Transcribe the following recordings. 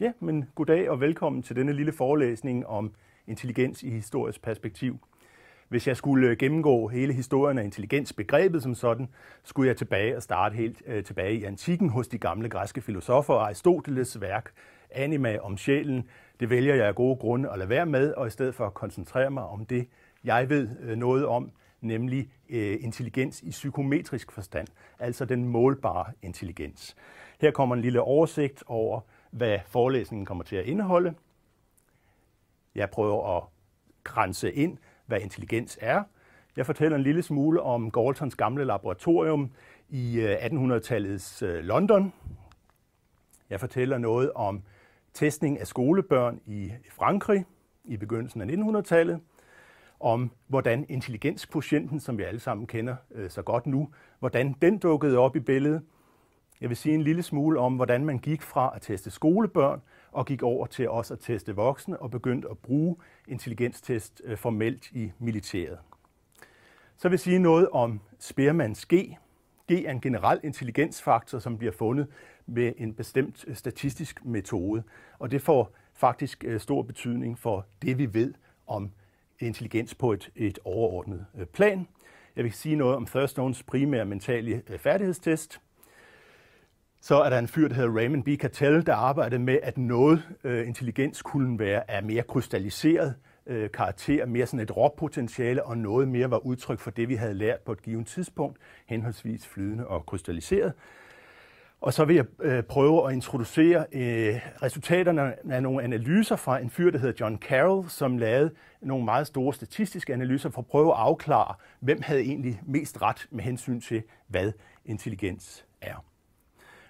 Ja, men goddag og velkommen til denne lille forelæsning om intelligens i historisk perspektiv. Hvis jeg skulle øh, gennemgå hele historien af intelligensbegrebet som sådan, skulle jeg tilbage og starte helt øh, tilbage i antikken hos de gamle græske filosofer og Aristoteles værk Anima om sjælen. Det vælger jeg af gode grunde at lade være med, og i stedet for at koncentrere mig om det, jeg ved øh, noget om, nemlig øh, intelligens i psykometrisk forstand, altså den målbare intelligens. Her kommer en lille oversigt over hvad forelæsningen kommer til at indeholde. Jeg prøver at grænse ind, hvad intelligens er. Jeg fortæller en lille smule om Galtons gamle laboratorium i 1800-tallets øh, øh, London. Jeg fortæller noget om testning af skolebørn i Frankrig i begyndelsen af 1900-tallet, om hvordan intelligenskvotienten, som vi alle sammen kender øh, så godt nu, hvordan den dukkede op i billedet, jeg vil sige en lille smule om, hvordan man gik fra at teste skolebørn og gik over til også at teste voksne og begyndte at bruge intelligenstest øh, formelt i militæret. Så vil jeg sige noget om Spearmans G. G er en generel intelligensfaktor, som bliver fundet med en bestemt øh, statistisk metode, og det får faktisk øh, stor betydning for det, vi ved om intelligens på et, et overordnet plan. Jeg vil sige noget om Thurstones primære mentale færdighedstest, så er der en fyr, der hedder Raymond B. Cattell, der arbejdede med, at noget øh, intelligens kunne være af mere krystalliseret øh, karakter, mere sådan et råpotentiale, og noget mere var udtryk for det, vi havde lært på et givet tidspunkt, henholdsvis flydende og krystalliseret. Og så vil jeg øh, prøve at introducere øh, resultaterne af nogle analyser fra en fyr, der hedder John Carroll, som lavede nogle meget store statistiske analyser for at prøve at afklare, hvem havde egentlig mest ret med hensyn til, hvad intelligens er.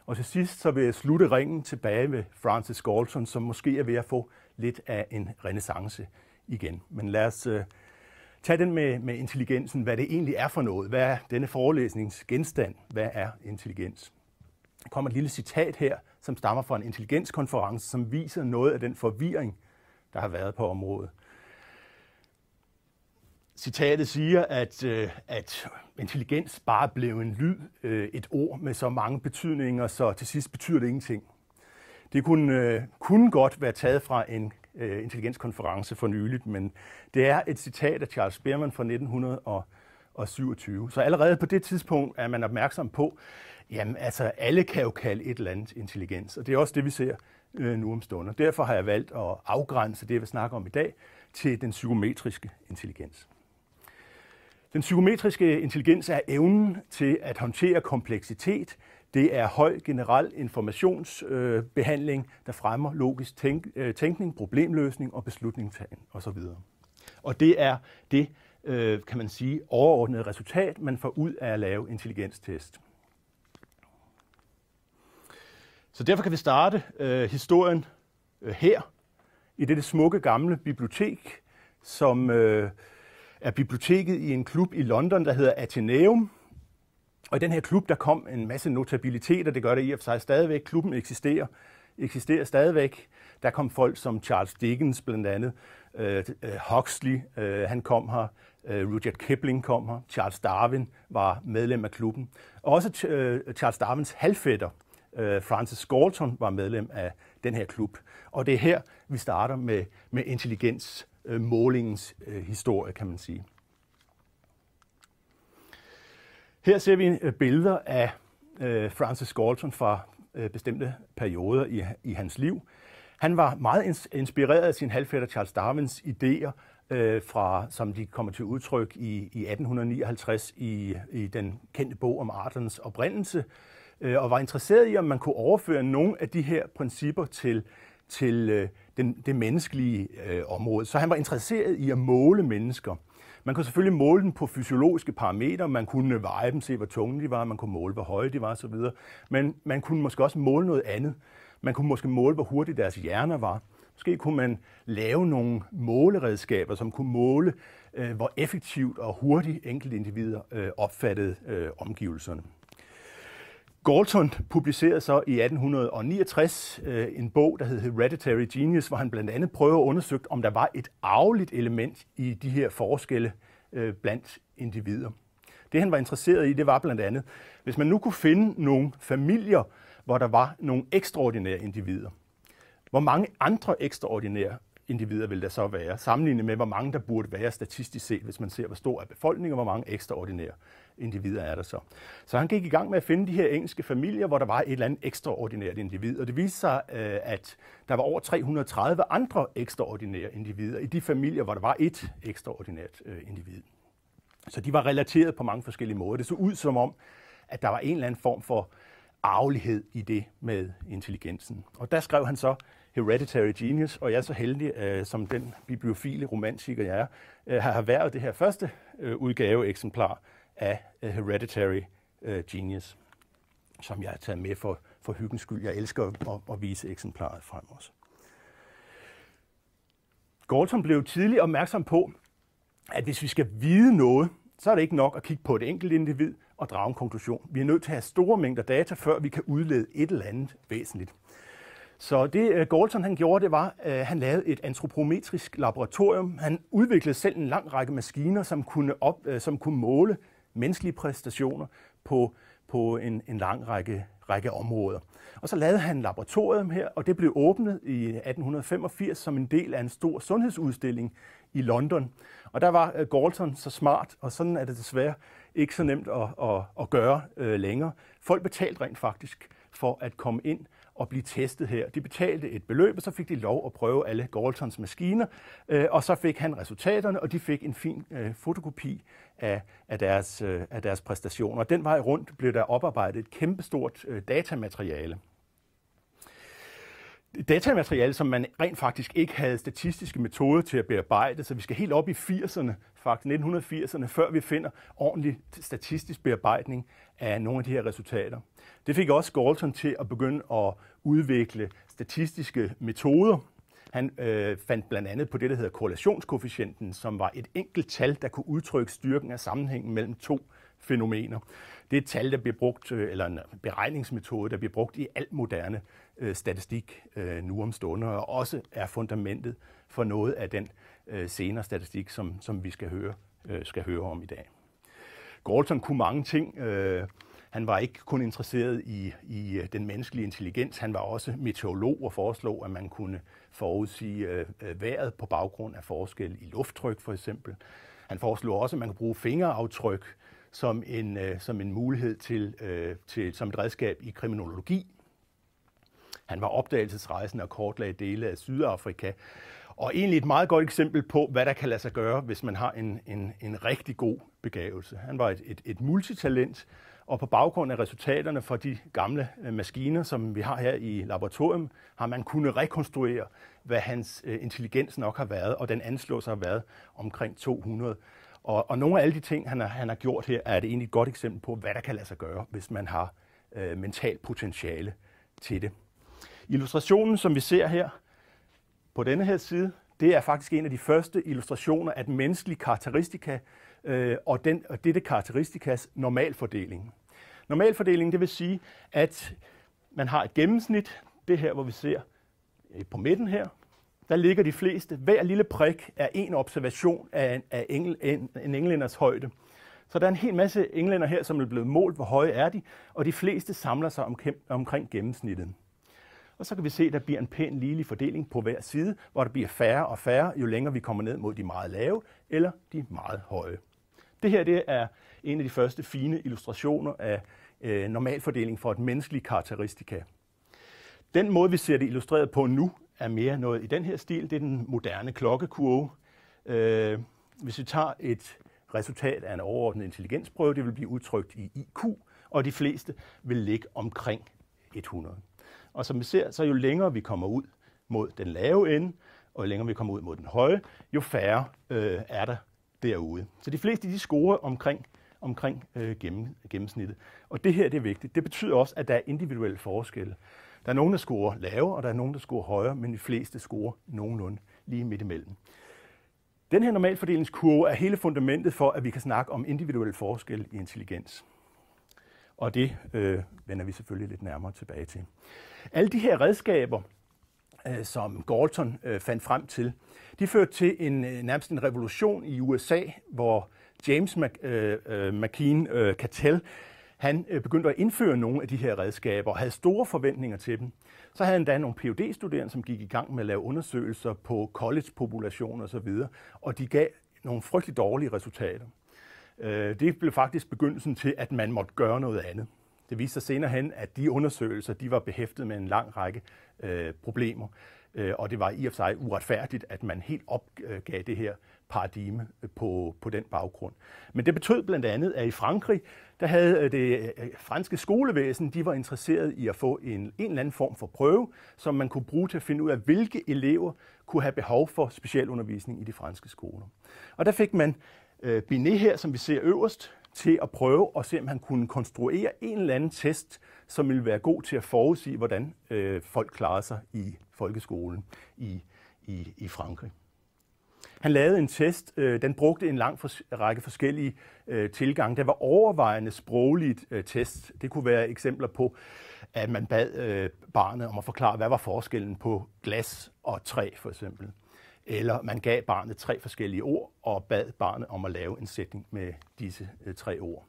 Og til sidst så vil jeg slutte ringen tilbage med Francis Galton, som måske er ved at få lidt af en renaissance igen. Men lad os øh, tage den med, med intelligensen, hvad det egentlig er for noget. Hvad er denne forelæsnings genstand? Hvad er intelligens? Der kommer et lille citat her, som stammer fra en intelligenskonference, som viser noget af den forvirring, der har været på området citatet siger, at, øh, at intelligens bare blev en lyd, øh, et ord med så mange betydninger, så til sidst betyder det ingenting. Det kunne, øh, kunne godt være taget fra en øh, intelligenskonference for nyligt, men det er et citat af Charles Spearman fra 1927. Så allerede på det tidspunkt er man opmærksom på, jamen altså alle kan jo kalde et eller andet intelligens, og det er også det, vi ser øh, nu om stunder. Derfor har jeg valgt at afgrænse det, vi snakker om i dag, til den psykometriske intelligens. Den psykometriske intelligens er evnen til at håndtere kompleksitet. Det er høj generel informationsbehandling, øh, der fremmer logisk tænk- øh, tænkning, problemløsning og beslutningstagen osv. Og det er det, øh, kan man sige, overordnede resultat, man får ud af at lave intelligenstest. Så derfor kan vi starte øh, historien øh, her, i dette smukke gamle bibliotek, som øh, af biblioteket i en klub i London, der hedder Athenaeum. Og i den her klub, der kom en masse notabiliteter, det gør det i og for sig stadigvæk. Klubben eksisterer, eksisterer stadigvæk. Der kom folk som Charles Dickens blandt andet, uh, Huxley, uh, han kom her, uh, Rudyard Kipling kom her, Charles Darwin var medlem af klubben. Også uh, Charles Darwins halvfætter, uh, Francis Galton, var medlem af den her klub. Og det er her, vi starter med, med intelligens øh, målingens øh, historie, kan man sige. Her ser vi øh, billeder af øh, Francis Galton fra øh, bestemte perioder i, i hans liv. Han var meget inspireret af sin halvfætter Charles Darwins idéer, øh, fra, som de kommer til udtryk i, i 1859 i, i den kendte bog om arternes oprindelse, øh, og var interesseret i, om man kunne overføre nogle af de her principper til, til øh, den, det menneskelige øh, område. Så han var interesseret i at måle mennesker. Man kunne selvfølgelig måle dem på fysiologiske parametre, man kunne veje dem, se hvor tunge de var, man kunne måle, hvor høje de var osv. Men man kunne måske også måle noget andet. Man kunne måske måle, hvor hurtigt deres hjerner var. Måske kunne man lave nogle måleredskaber, som kunne måle, øh, hvor effektivt og hurtigt enkelte individer øh, opfattede øh, omgivelserne. Galton publicerede så i 1869 øh, en bog, der hed Hereditary Genius, hvor han blandt andet prøvede at undersøge, om der var et arveligt element i de her forskelle øh, blandt individer. Det han var interesseret i, det var blandt andet, hvis man nu kunne finde nogle familier, hvor der var nogle ekstraordinære individer. Hvor mange andre ekstraordinære individer vil der så være, sammenlignet med, hvor mange der burde være statistisk set, hvis man ser, hvor stor er befolkningen, og hvor mange ekstraordinære individer er der så. Så han gik i gang med at finde de her engelske familier, hvor der var et eller andet ekstraordinært individ, og det viste sig, øh, at der var over 330 andre ekstraordinære individer i de familier, hvor der var et ekstraordinært øh, individ. Så de var relateret på mange forskellige måder. Det så ud som om, at der var en eller anden form for arvelighed i det med intelligensen. Og der skrev han så Hereditary Genius, og jeg er så heldig, øh, som den bibliofile romantiker jeg er, har været det her første udgave eksemplar af øh, Hereditary øh, Genius, som jeg har taget med for, for hyggens skyld. Jeg elsker at, at vise eksemplaret frem også. Galton blev tidligt opmærksom på, at hvis vi skal vide noget, så er det ikke nok at kigge på et enkelt individ og drage en konklusion. Vi er nødt til at have store mængder data, før vi kan udlede et eller andet væsentligt. Så det øh, Galton han gjorde, det var, at han lavede et antropometrisk laboratorium. Han udviklede selv en lang række maskiner, som kunne, op, som kunne måle menneskelige præstationer på, på en, en lang række, række områder. Og så lavede han laboratorium her, og det blev åbnet i 1885 som en del af en stor sundhedsudstilling i London. Og der var øh, Galton så smart, og sådan er det desværre ikke så nemt at, at, at gøre øh, længere. Folk betalte rent faktisk for at komme ind at blive testet her. De betalte et beløb, og så fik de lov at prøve alle Galtons maskiner, øh, og så fik han resultaterne, og de fik en fin øh, fotokopi af, af, deres, øh, af deres præstationer. Den vej rundt blev der oparbejdet et kæmpestort øh, datamateriale datamateriale, som man rent faktisk ikke havde statistiske metoder til at bearbejde, så vi skal helt op i 80'erne, faktisk 1980'erne, før vi finder ordentlig statistisk bearbejdning af nogle af de her resultater. Det fik også Galton til at begynde at udvikle statistiske metoder. Han øh, fandt blandt andet på det, der hedder korrelationskoefficienten, som var et enkelt tal, der kunne udtrykke styrken af sammenhængen mellem to fænomener. Det er et tal, der bliver brugt, øh, eller en øh, beregningsmetode, der bliver brugt i alt moderne øh, statistik øh, nu om stunder, og også er fundamentet for noget af den øh, senere statistik, som, som vi skal høre, øh, skal høre om i dag. Galton kunne mange ting. Øh, han var ikke kun interesseret i, i øh, den menneskelige intelligens, han var også meteorolog og foreslog, at man kunne forudsige øh, vejret på baggrund af forskel i lufttryk for eksempel. Han foreslog også, at man kunne bruge fingeraftryk som en, øh, som en mulighed til, øh, til, som et redskab i kriminologi. Han var opdagelsesrejsende og kortlagde dele af Sydafrika. Og egentlig et meget godt eksempel på, hvad der kan lade sig gøre, hvis man har en, en, en rigtig god begavelse. Han var et, et, et multitalent, og på baggrund af resultaterne fra de gamle øh, maskiner, som vi har her i laboratorium, har man kunnet rekonstruere, hvad hans øh, intelligens nok har været, og den anslås have været omkring 200. Og, og nogle af alle de ting, han har, han har gjort her, er det egentlig et godt eksempel på, hvad der kan lade sig gøre, hvis man har øh, mentalt potentiale til det. Illustrationen, som vi ser her på denne her side, det er faktisk en af de første illustrationer af den menneskelige karakteristika øh, og, den, og dette karakteristikas normalfordeling. Normalfordelingen, det vil sige, at man har et gennemsnit, det her, hvor vi ser på midten her, der ligger de fleste. Hver lille prik er en observation af en, af engel, en, en englænders højde. Så der er en hel masse englænder her, som er blevet målt, hvor høje er de, og de fleste samler sig omkring, omkring gennemsnittet. Og så kan vi se, at der bliver en pæn ligelig fordeling på hver side, hvor der bliver færre og færre, jo længere vi kommer ned mod de meget lave eller de meget høje. Det her det er en af de første fine illustrationer af øh, normalfordeling for et menneskeligt karakteristika. Den måde, vi ser det illustreret på nu, er mere noget i den her stil. Det er den moderne klokkekurve. Øh, hvis vi tager et resultat af en overordnet intelligensprøve, det vil blive udtrykt i IQ, og de fleste vil ligge omkring 100. Og som vi ser, så jo længere vi kommer ud mod den lave ende, og jo længere vi kommer ud mod den høje, jo færre øh, er der derude. Så de fleste de scorer omkring, omkring øh, gennem, gennemsnittet. Og det her det er vigtigt. Det betyder også, at der er individuelle forskelle. Der er nogen, der scorer lavere, og der er nogen, der scorer højere, men de fleste scorer nogenlunde lige midt imellem. Den her normalfordelingskurve er hele fundamentet for, at vi kan snakke om individuelle forskel i intelligens. Og det øh, vender vi selvfølgelig lidt nærmere tilbage til. Alle de her redskaber, øh, som Galton øh, fandt frem til, de førte til en øh, nærmest en revolution i USA, hvor James Mc, øh, øh, McKean øh, Cattell han øh, begyndte at indføre nogle af de her redskaber og havde store forventninger til dem. Så havde han da nogle phd studerende som gik i gang med at lave undersøgelser på college-populationer osv., og de gav nogle frygtelig dårlige resultater. Øh, det blev faktisk begyndelsen til, at man måtte gøre noget andet. Det viste sig senere hen, at de undersøgelser de var behæftet med en lang række øh, problemer, øh, og det var i og for sig uretfærdigt, at man helt opgav det her paradigme øh, på, på den baggrund. Men det betød blandt andet, at i Frankrig, der havde øh, det øh, franske skolevæsen, de var interesseret i at få en, en eller anden form for prøve, som man kunne bruge til at finde ud af, hvilke elever kunne have behov for specialundervisning i de franske skoler. Og der fik man øh, Binet her, som vi ser øverst, til at prøve at se, om han kunne konstruere en eller anden test, som ville være god til at forudsige, hvordan øh, folk klarede sig i folkeskolen i, i, i Frankrig. Han lavede en test, øh, den brugte en lang for, række forskellige øh, tilgange. Der var overvejende sprogligt øh, test. Det kunne være eksempler på, at man bad øh, barnet om at forklare, hvad var forskellen på glas og træ for eksempel. Eller man gav barnet tre forskellige ord og bad barnet om at lave en sætning med disse øh, tre ord.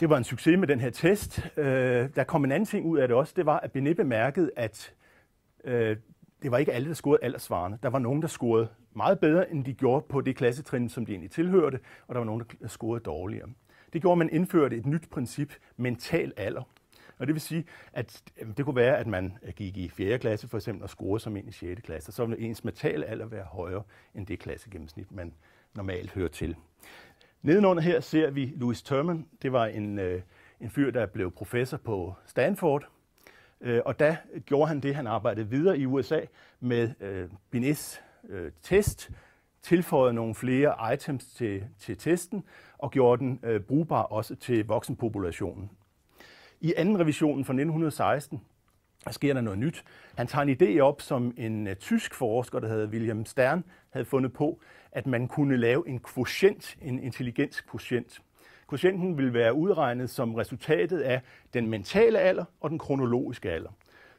Det var en succes med den her test. Øh, der kom en anden ting ud af det også, det var, at Benet bemærkede, at øh, det var ikke alle, der scorede aldersvarende. Der var nogen, der scorede meget bedre, end de gjorde på det klassetrin, som de egentlig tilhørte, og der var nogen, der scorede dårligere. Det gjorde, at man indførte et nyt princip, mental alder. Og det vil sige, at det kunne være, at man gik i 4. klasse for eksempel og scorede som en i 6. klasse. Så ville ens mentale alder være højere end det klassegennemsnit, man normalt hører til. Nedenunder her ser vi Louis Thurman. Det var en, øh, en fyr, der blev professor på Stanford Øh, og da gjorde han det, han arbejdede videre i USA med øh, Binets øh, test, tilføjede nogle flere items til, til testen og gjorde den øh, brugbar også til voksenpopulationen. I anden revisionen fra 1916 sker der noget nyt. Han tager en idé op, som en øh, tysk forsker, der hedder William Stern, havde fundet på, at man kunne lave en kvotient, en intelligenskvotient. Quotienten vil være udregnet som resultatet af den mentale alder og den kronologiske alder.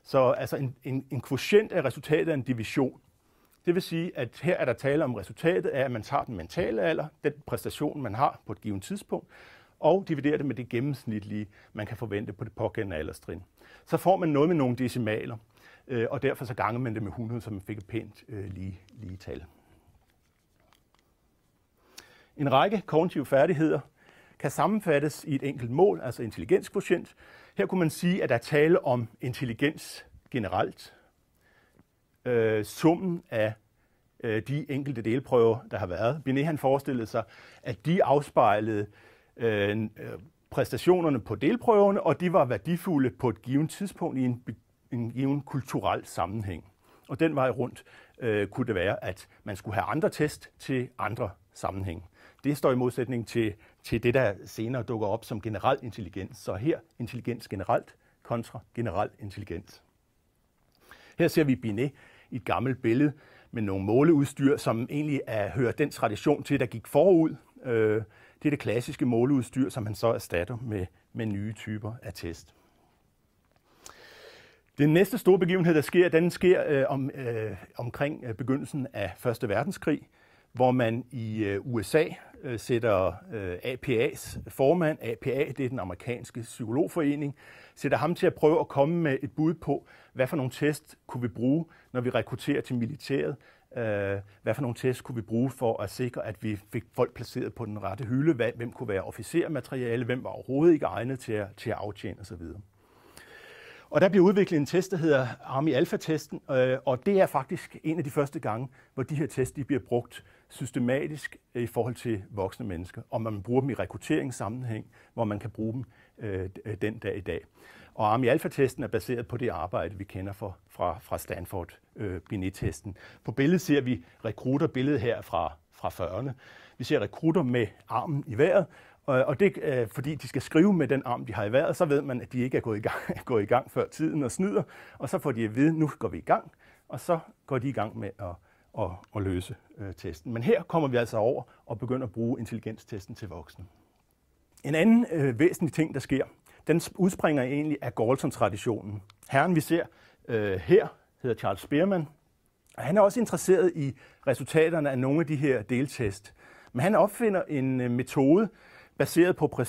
Så altså en, en, en kvotient er resultatet af en division. Det vil sige, at her er der tale om resultatet af, at man tager den mentale alder, den præstation, man har på et givet tidspunkt, og dividerer det med det gennemsnitlige, man kan forvente på det pågældende alderstrin. Så får man noget med nogle decimaler, øh, og derfor så ganger man det med 100, så man fik et pænt øh, lige, lige tal. En række kognitive færdigheder kan sammenfattes i et enkelt mål, altså intelligenskvotient. Her kunne man sige, at der er tale om intelligens generelt. Øh, summen af øh, de enkelte delprøver, der har været. Binet han forestillede sig, at de afspejlede øh, øh præstationerne på delprøverne, og de var værdifulde på et givet tidspunkt i en, en given kulturel sammenhæng. Og den vej rundt øh, kunne det være, at man skulle have andre test til andre sammenhæng. Det står i modsætning til, til det, der senere dukker op som generel intelligens. Så her intelligens generelt kontra generel intelligens. Her ser vi Binet i et gammelt billede med nogle måleudstyr, som egentlig er, hører den tradition til, der gik forud. Øh, det er det klassiske måleudstyr, som han så erstatter med, med nye typer af test. Den næste store begivenhed, der sker, den sker øh, om, øh, omkring øh, begyndelsen af Første Verdenskrig hvor man i øh, USA øh, sætter øh, APA's formand, APA, det er den amerikanske psykologforening, sætter ham til at prøve at komme med et bud på, hvad for nogle test kunne vi bruge, når vi rekrutterer til militæret, hvad for nogle test kunne vi bruge for at sikre, at vi fik folk placeret på den rette hylde, hvem kunne være officermateriale, hvem var overhovedet ikke egnet til at, til at aftjene osv. Og der bliver udviklet en test, der hedder Army Alpha-testen, øh, og det er faktisk en af de første gange, hvor de her tests de bliver brugt systematisk i forhold til voksne mennesker, og man bruger dem i rekrutteringssammenhæng, hvor man kan bruge dem øh, den dag i dag. Og Army Alpha-testen er baseret på det arbejde, vi kender fra, fra, fra Stanford øh, Binet-testen. På billedet ser vi rekrutter, billedet her fra, fra 40'erne. Vi ser rekrutter med armen i vejret, og, og det er, øh, fordi de skal skrive med den arm, de har i vejret, så ved man, at de ikke er gået i gang, gået i gang før tiden og snyder, og så får de at vide, nu går vi i gang, og så går de i gang med at, at, at løse øh, testen. Men her kommer vi altså over og begynder at bruge intelligenstesten til voksne. En anden øh, væsentlig ting, der sker, den udspringer egentlig af Galton-traditionen. Herren, vi ser øh, her, hedder Charles Spearman, og han er også interesseret i resultaterne af nogle af de her deltest. Men han opfinder en øh, metode, baseret på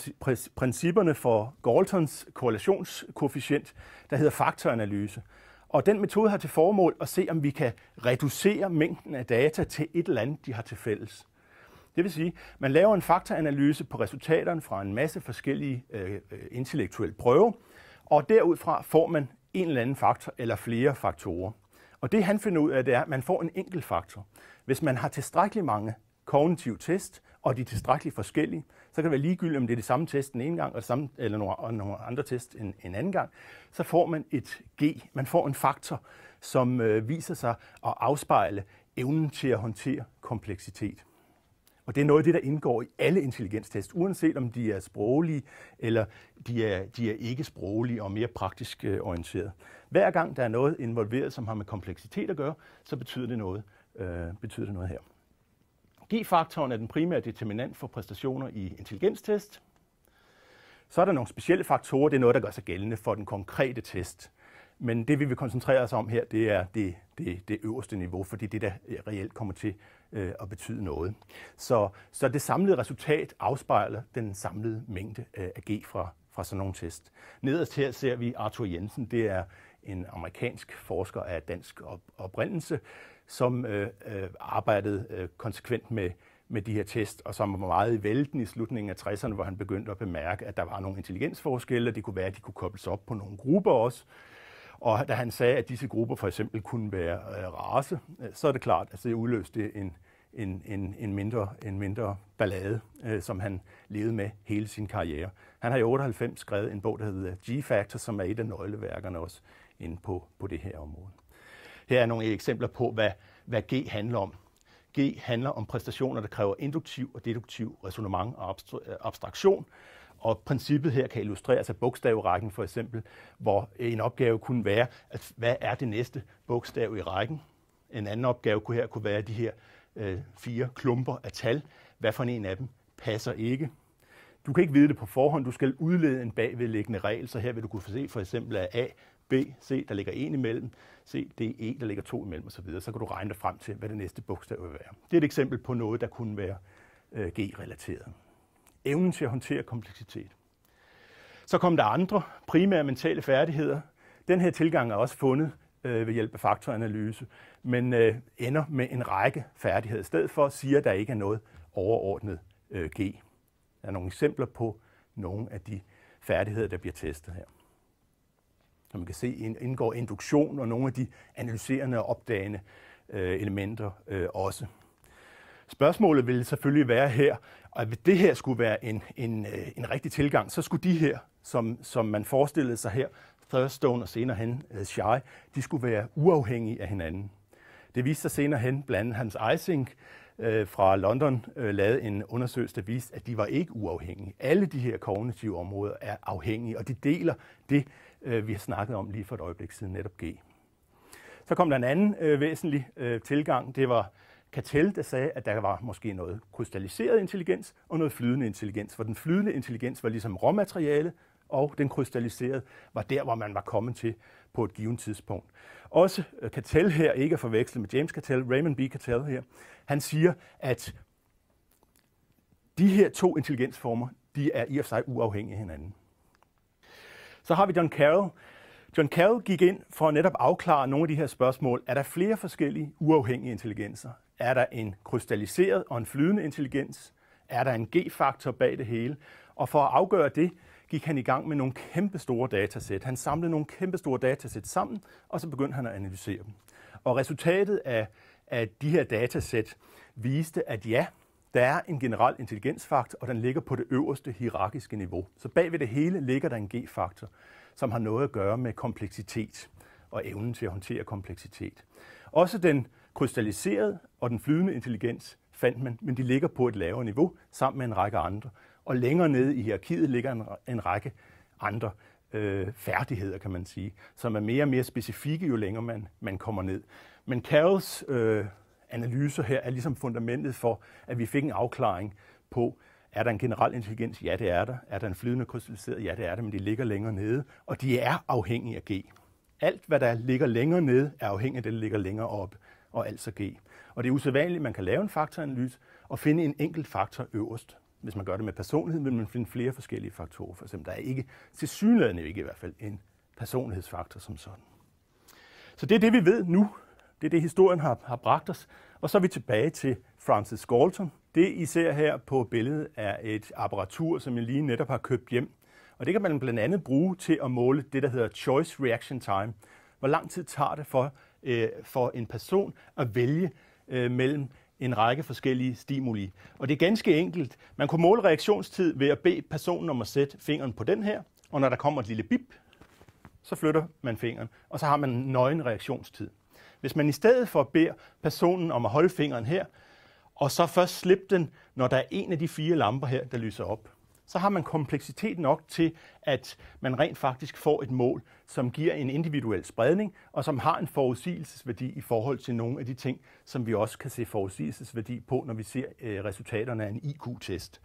principperne for Galtons korrelationskoefficient, der hedder faktoranalyse. Og den metode har til formål at se, om vi kan reducere mængden af data til et eller andet, de har til fælles. Det vil sige, at man laver en faktoranalyse på resultaterne fra en masse forskellige øh, øh, intellektuelle prøver, og derudfra får man en eller anden faktor eller flere faktorer. Og det han finder ud af, det er, at man får en enkelt faktor. Hvis man har tilstrækkeligt mange kognitive test, og de er tilstrækkeligt forskellige, så kan det være ligegyldigt, om det er det samme test en ene gang, og det samme, eller nogle, nogle andre test en, en anden gang, så får man et G, man får en faktor, som øh, viser sig at afspejle evnen til at håndtere kompleksitet. Og det er noget af det, der indgår i alle intelligenstest, uanset om de er sproglige eller de er, de er ikke sproglige og mere praktisk øh, orienteret. Hver gang der er noget involveret, som har med kompleksitet at gøre, så betyder det noget, øh, betyder det noget her. G-faktoren er den primære determinant for præstationer i intelligenstest. Så er der nogle specielle faktorer, det er noget, der gør sig gældende for den konkrete test. Men det, vi vil koncentrere os om her, det er det, det, det øverste niveau, fordi det, der øh, reelt kommer til øh, at betyde noget. Så, så det samlede resultat afspejler den samlede mængde øh, af G fra, fra sådan nogle test. Nederst her ser vi Arthur Jensen, det er en amerikansk forsker af dansk op- oprindelse, som øh, øh, arbejdede øh, konsekvent med, med de her test, og som var meget i vælten i slutningen af 60'erne, hvor han begyndte at bemærke, at der var nogle intelligensforskelle, og det kunne være, at de kunne kobles op på nogle grupper også. Og da han sagde, at disse grupper for eksempel kunne være øh, race, øh, så er det klart, at det udløste en, en, en, en, mindre, en mindre ballade, øh, som han levede med hele sin karriere. Han har i 98 skrevet en bog, der hedder G-Factor, som er et af nøgleværkerne også inde på, på det her område her er nogle eksempler på, hvad, hvad G handler om. G handler om præstationer, der kræver induktiv og deduktiv resonemang og øh, abstraktion. Og princippet her kan illustreres af bogstavrækken for eksempel, hvor en opgave kunne være, at hvad er det næste bogstav i rækken? En anden opgave kunne her kunne være de her øh, fire klumper af tal. Hvad for en af dem passer ikke? Du kan ikke vide det på forhånd, du skal udlede en bagvedliggende regel, så her vil du kunne se for eksempel, at A B, C, der ligger 1 imellem, C, D, E, der ligger 2 imellem osv., så kan du regne dig frem til, hvad det næste bogstav vil være. Det er et eksempel på noget, der kunne være øh, G-relateret. Evnen til at håndtere kompleksitet. Så kom der andre primære mentale færdigheder. Den her tilgang er også fundet øh, ved hjælp af faktoranalyse, men øh, ender med en række færdigheder. I stedet for siger, at der ikke er noget overordnet øh, G. Der er nogle eksempler på nogle af de færdigheder, der bliver testet her som man kan se, indgår induktion og nogle af de analyserende og opdagende øh, elementer øh, også. Spørgsmålet vil selvfølgelig være her, at hvis det her skulle være en, en, øh, en rigtig tilgang, så skulle de her, som, som man forestillede sig her, Thurstone og senere hen uh, øh, Shai, de skulle være uafhængige af hinanden. Det viste sig senere hen, blandt andet Hans Eising øh, fra London øh, lavede en undersøgelse, der viste, at de var ikke uafhængige. Alle de her kognitive områder er afhængige, og de deler det øh, vi har snakket om lige for et øjeblik siden, netop G. Så kom der en anden øh, væsentlig øh, tilgang. Det var Cattell, der sagde, at der var måske noget krystalliseret intelligens og noget flydende intelligens, for den flydende intelligens var ligesom råmateriale, og den krystalliserede var der, hvor man var kommet til på et givet tidspunkt. Også øh, Cattell her, ikke at forveksle med James Cattell, Raymond B. Cattell her, han siger, at de her to intelligensformer, de er i og for sig uafhængige af hinanden. Så har vi John Carroll. John Carroll gik ind for at netop afklare nogle af de her spørgsmål. Er der flere forskellige uafhængige intelligenser? Er der en krystalliseret og en flydende intelligens? Er der en G-faktor bag det hele? Og for at afgøre det, gik han i gang med nogle kæmpe store datasæt. Han samlede nogle kæmpe store datasæt sammen, og så begyndte han at analysere dem. Og resultatet af, af de her datasæt viste, at ja, der er en generel intelligensfaktor, og den ligger på det øverste hierarkiske niveau. Så bag ved det hele ligger der en G-faktor, som har noget at gøre med kompleksitet og evnen til at håndtere kompleksitet. Også den krystalliserede og den flydende intelligens fandt man, men de ligger på et lavere niveau sammen med en række andre. Og længere nede i hierarkiet ligger en, en række andre øh, færdigheder, kan man sige, som er mere og mere specifikke, jo længere man, man kommer ned. Men Carols øh, analyser her er ligesom fundamentet for, at vi fik en afklaring på, er der en generel intelligens? Ja, det er der. Er der en flydende krystalliseret? Ja, det er der, men de ligger længere nede, og de er afhængige af G. Alt, hvad der ligger længere nede, er afhængigt af det, der ligger længere op, og altså G. Og det er usædvanligt, at man kan lave en faktoranalyse og finde en enkelt faktor øverst. Hvis man gør det med personlighed, vil man finde flere forskellige faktorer. For eksempel, der er ikke, til synligheden ikke i hvert fald, en personlighedsfaktor som sådan. Så det er det, vi ved nu. Det er det, historien har, har bragt os. Og så er vi tilbage til Francis Galton. Det, I ser her på billedet, er et apparatur, som jeg lige netop har købt hjem. Og det kan man blandt andet bruge til at måle det, der hedder choice reaction time. Hvor lang tid tager det for, øh, for en person at vælge øh, mellem en række forskellige stimuli. Og det er ganske enkelt. Man kunne måle reaktionstid ved at bede personen om at sætte fingeren på den her, og når der kommer et lille bip, så flytter man fingeren, og så har man nøgen reaktionstid. Hvis man i stedet for beder personen om at holde fingeren her, og så først slippe den, når der er en af de fire lamper her, der lyser op, så har man kompleksitet nok til, at man rent faktisk får et mål, som giver en individuel spredning, og som har en forudsigelsesværdi i forhold til nogle af de ting, som vi også kan se forudsigelsesværdi på, når vi ser øh, resultaterne af en IQ-test.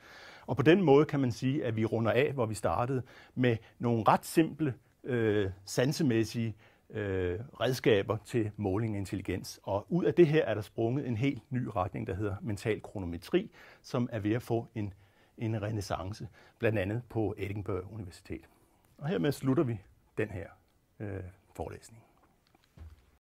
Og på den måde kan man sige, at vi runder af, hvor vi startede, med nogle ret simple øh, sansemæssige øh, redskaber til måling af intelligens. Og ud af det her er der sprunget en helt ny retning, der hedder mental kronometri, som er ved at få en, en renaissance, blandt andet på Edinburgh Universitet. Og hermed slutter vi den her øh, forelæsning.